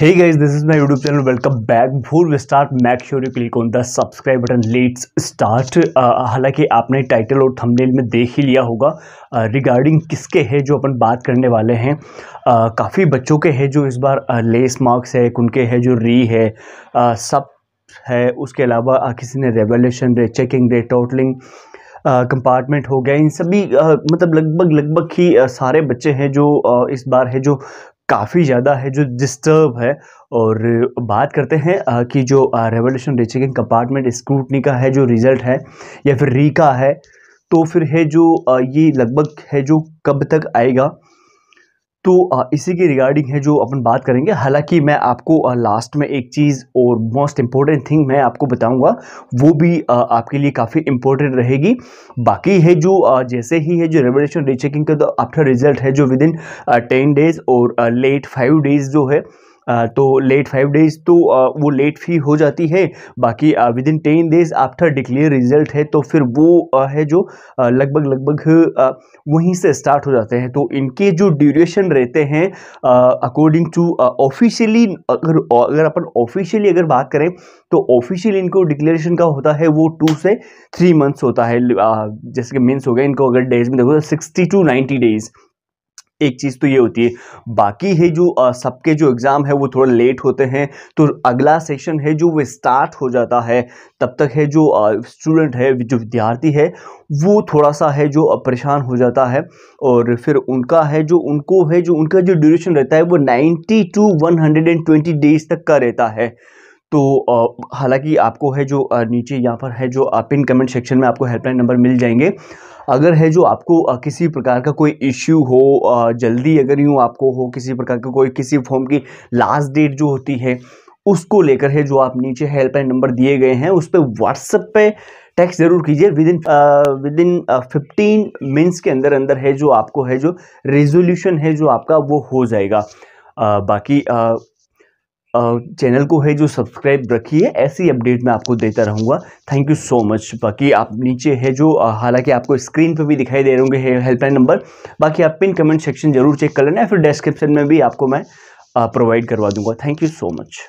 Hey guys, this is my YouTube channel. Welcome back. Before we start, make sure you click on the subscribe button. Let's start. Uh, हालांकि आपने title और thumbnail में देख ही लिया होगा regarding uh, किसके है जो अपन बात करने वाले हैं uh, काफ़ी बच्चों के हैं जो इस बार लेस uh, मार्क्स है उनके है जो री है uh, सब है उसके अलावा uh, किसी ने रेवोल्यूशन रे चेकिंग रे टोटलिंग कंपार्टमेंट uh, हो गया इन सभी uh, मतलब लगभग लगभग ही uh, सारे बच्चे हैं जो इस बार है जो काफ़ी ज़्यादा है जो डिस्टर्ब है और बात करते हैं कि जो रेवोल्यूशन रिचेकिंग कंपार्टमेंट स्क्रूटनी का है जो रिज़ल्ट है या फिर रीका है तो फिर है जो ये लगभग है जो कब तक आएगा तो इसी की रिगार्डिंग है जो अपन बात करेंगे हालांकि मैं आपको लास्ट में एक चीज़ और मोस्ट इम्पॉर्टेंट थिंग मैं आपको बताऊंगा वो भी आपके लिए काफ़ी इम्पोर्टेंट रहेगी बाकी है जो जैसे ही है जो रेवोल्यूशन रीचेकिंग का आफ्टर रिजल्ट है जो विद इन टेन डेज़ और लेट फाइव डेज़ जो है तो लेट फाइव डेज तो वो लेट फी हो जाती है बाकी within ten days after declare result है तो फिर वो है जो लगभग लगभग वहीं से स्टार्ट हो जाते हैं तो इनके जो ड्यूरेशन रहते हैं अकॉर्डिंग टू ऑफिशियली अगर अगर अपन ऑफिशियली अगर बात करें तो ऑफिशियली इनको डिक्लेरेशन का होता है वो टू से थ्री मंथ्स होता है जैसे कि मीन्स हो गया इनको अगर डेज में देखो सिक्सटी टू नाइन्टी डेज़ एक चीज़ तो ये होती है बाकी है जो सबके जो एग्ज़ाम है वो थोड़ा लेट होते हैं तो अगला सेशन है जो वो स्टार्ट हो जाता है तब तक है जो स्टूडेंट है जो विद्यार्थी है वो थोड़ा सा है जो परेशान हो जाता है और फिर उनका है जो उनको है जो उनका जो ड्यूरेशन रहता है वो ninety to one hundred and twenty days तक का रहता है तो हालांकि आपको है जो नीचे यहाँ पर है जो पिन कमेंट सेक्शन में आपको हेल्पलाइन नंबर मिल जाएंगे अगर है जो आपको किसी प्रकार का कोई इश्यू हो जल्दी अगर यूँ आपको हो किसी प्रकार का कोई किसी फॉर्म की लास्ट डेट जो होती है उसको लेकर है जो आप नीचे हेल्पलाइन नंबर दिए गए हैं उस पर व्हाट्सएप पे टेक्स्ट ज़रूर कीजिए within within fifteen minutes के अंदर अंदर है जो आपको है जो रेजोल्यूशन है जो आपका वो हो जाएगा uh, बाकी uh, चैनल को है जो सब्सक्राइब रखिए ऐसी अपडेट मैं आपको देता रहूँगा थैंक यू सो मच बाकी आप नीचे है जो हालांकि आपको स्क्रीन पर भी दिखाई दे रहे होंगे हेल्पलाइन नंबर बाकी आप पिन कमेंट सेक्शन जरूर चेक कर लेना फिर डिस्क्रिप्शन में भी आपको मैं प्रोवाइड करवा दूंगा थैंक यू सो मच